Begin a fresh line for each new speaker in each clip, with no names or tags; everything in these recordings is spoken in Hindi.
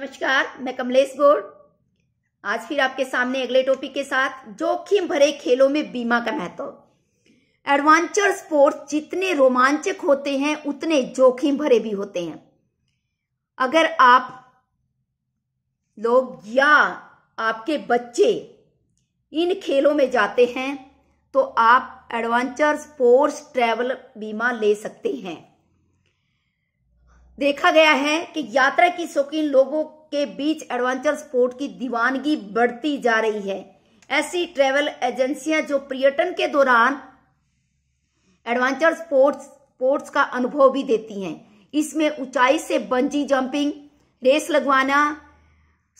नमस्कार मैं कमलेश गोड़ आज फिर आपके सामने अगले टॉपिक के साथ जोखिम भरे खेलों में बीमा का महत्व एडवेंचर स्पोर्ट्स जितने रोमांचक होते हैं उतने जोखिम भरे भी होते हैं अगर आप लोग या आपके बच्चे इन खेलों में जाते हैं तो आप एडवेंचर स्पोर्ट्स ट्रैवल बीमा ले सकते हैं देखा गया है कि यात्रा की शौकीन लोगों के बीच एडवेंचर स्पोर्ट की दीवानगी बढ़ती जा रही है ऐसी ट्रेवल एजेंसियां जो पर्यटन के दौरान एडवेंचर स्पोर्ट्स स्पोर्ट्स का अनुभव भी देती हैं इसमें ऊंचाई से बंजी जंपिंग रेस लगवाना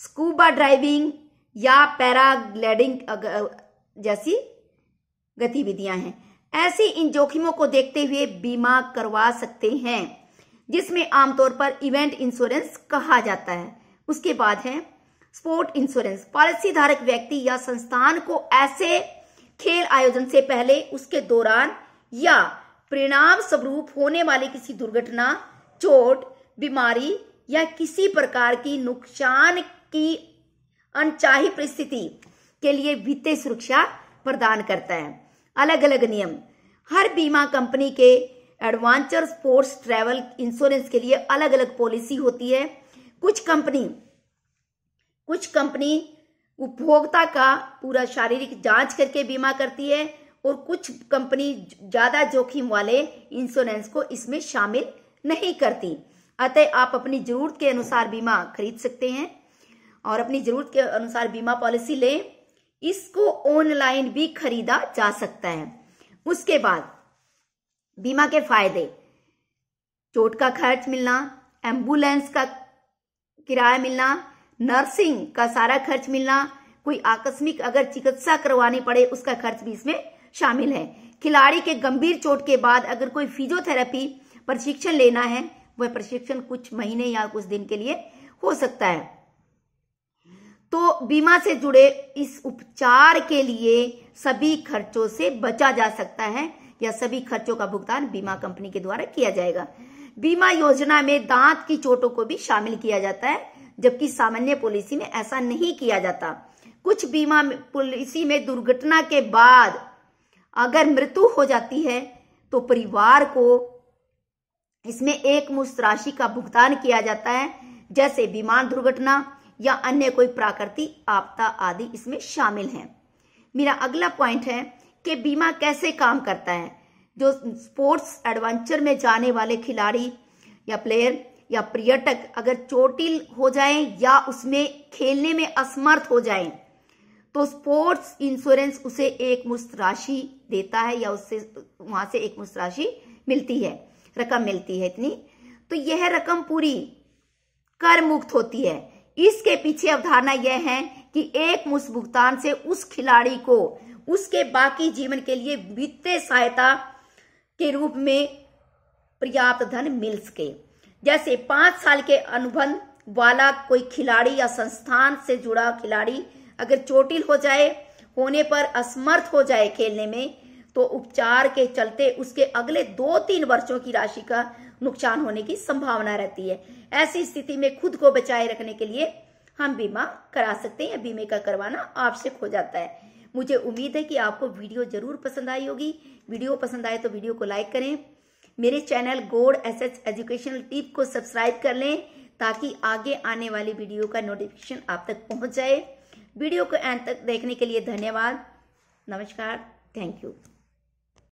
स्कूबा ड्राइविंग या पैराग्लाइडिंग जैसी गतिविधियां हैं ऐसी इन जोखिमों को देखते हुए बीमा करवा सकते हैं जिसमें आमतौर पर इवेंट इंश्योरेंस कहा जाता है उसके बाद है स्पोर्ट इंश्योरेंस पॉलिसी धारक व्यक्ति या संस्थान को ऐसे खेल आयोजन से पहले उसके दौरान या परिणाम स्वरूप होने वाली किसी दुर्घटना चोट बीमारी या किसी प्रकार की नुकसान की अनचाही परिस्थिति के लिए वित्तीय सुरक्षा प्रदान करता है अलग अलग नियम हर बीमा कंपनी के एडवेंचर स्पोर्ट्स ट्रैवल इंश्योरेंस के लिए अलग अलग पॉलिसी होती है कुछ कंपनी कुछ कंपनी उपभोक्ता का पूरा शारीरिक जांच करके बीमा करती है और कुछ कंपनी ज्यादा जोखिम वाले इंश्योरेंस को इसमें शामिल नहीं करती अतः आप अपनी जरूरत के अनुसार बीमा खरीद सकते हैं और अपनी जरूरत के अनुसार बीमा पॉलिसी लें इसको ऑनलाइन भी खरीदा जा सकता है उसके बाद बीमा के फायदे चोट का खर्च मिलना एम्बुलेंस का किराया मिलना नर्सिंग का सारा खर्च मिलना कोई आकस्मिक अगर चिकित्सा करवानी पड़े उसका खर्च भी इसमें शामिल है खिलाड़ी के गंभीर चोट के बाद अगर कोई फिजियोथेरेपी प्रशिक्षण लेना है वह प्रशिक्षण कुछ महीने या कुछ दिन के लिए हो सकता है तो बीमा से जुड़े इस उपचार के लिए सभी खर्चों से बचा जा सकता है या सभी खर्चों का भुगतान बीमा कंपनी के द्वारा किया जाएगा बीमा योजना में दांत की चोटों को भी शामिल किया जाता है जबकि सामान्य पॉलिसी में ऐसा नहीं किया जाता कुछ बीमा पॉलिसी में दुर्घटना के बाद अगर मृत्यु हो जाती है तो परिवार को इसमें एक मुश्त राशि का भुगतान किया जाता है जैसे विमान दुर्घटना या अन्य कोई प्राकृतिक आपदा आदि इसमें शामिल है मेरा अगला पॉइंट है कि बीमा कैसे काम करता है जो स्पोर्ट्स एडवेंचर में जाने वाले खिलाड़ी या प्लेयर या पर्यटक अगर चोटिल हो जाए या उसमें खेलने में असमर्थ हो जाए तो स्पोर्ट्स इंश्योरेंस उसे एक मुस्त राशि देता है या उससे वहां से एक मुस्त राशि मिलती है रकम मिलती है इतनी तो यह रकम पूरी कर मुक्त होती है इसके पीछे अवधारणा यह है कि एक मुस्त भुगतान से उस खिलाड़ी को उसके बाकी जीवन के लिए वित्तीय सहायता के रूप में पर्याप्त धन मिल सके जैसे पांच साल के अनुबंध वाला कोई खिलाड़ी या संस्थान से जुड़ा खिलाड़ी अगर चोटिल हो जाए होने पर असमर्थ हो जाए खेलने में तो उपचार के चलते उसके अगले दो तीन वर्षों की राशि का नुकसान होने की संभावना रहती है ऐसी स्थिति में खुद को बचाए रखने के लिए हम बीमा करा सकते हैं बीमे का करवाना आवश्यक हो जाता है मुझे उम्मीद है कि आपको वीडियो ज़रूर पसंद आई होगी वीडियो पसंद आए तो वीडियो को लाइक करें मेरे channel God S H educational tip को सब्सक्राइब कर लें ताकि आगे आने वाली वीडियो का नोटिफिकेशन आप तक पहुंच जाए वीडियो को एंड तक देखने के लिए धन्यवाद नमस्कार थैंक यू